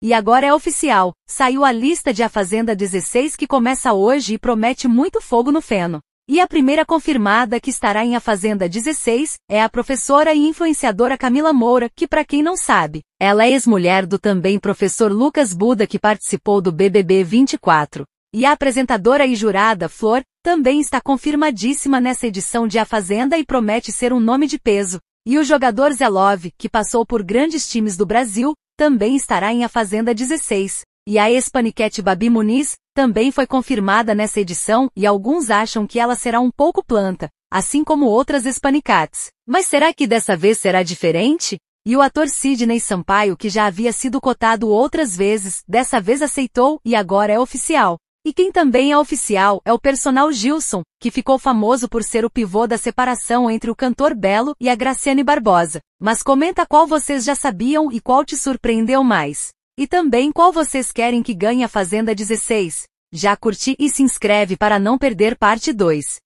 E agora é oficial, saiu a lista de A Fazenda 16 que começa hoje e promete muito fogo no feno. E a primeira confirmada que estará em A Fazenda 16 é a professora e influenciadora Camila Moura, que para quem não sabe, ela é ex-mulher do também professor Lucas Buda que participou do BBB 24. E a apresentadora e jurada Flor também está confirmadíssima nessa edição de A Fazenda e promete ser um nome de peso. E o jogador Zelov, que passou por grandes times do Brasil, também estará em A Fazenda 16. E a ex Babi Muniz também foi confirmada nessa edição e alguns acham que ela será um pouco planta, assim como outras espanicates. Mas será que dessa vez será diferente? E o ator Sidney Sampaio, que já havia sido cotado outras vezes, dessa vez aceitou e agora é oficial. E quem também é oficial é o personal Gilson, que ficou famoso por ser o pivô da separação entre o cantor Belo e a Graciane Barbosa. Mas comenta qual vocês já sabiam e qual te surpreendeu mais. E também qual vocês querem que ganhe a Fazenda 16. Já curti e se inscreve para não perder parte 2.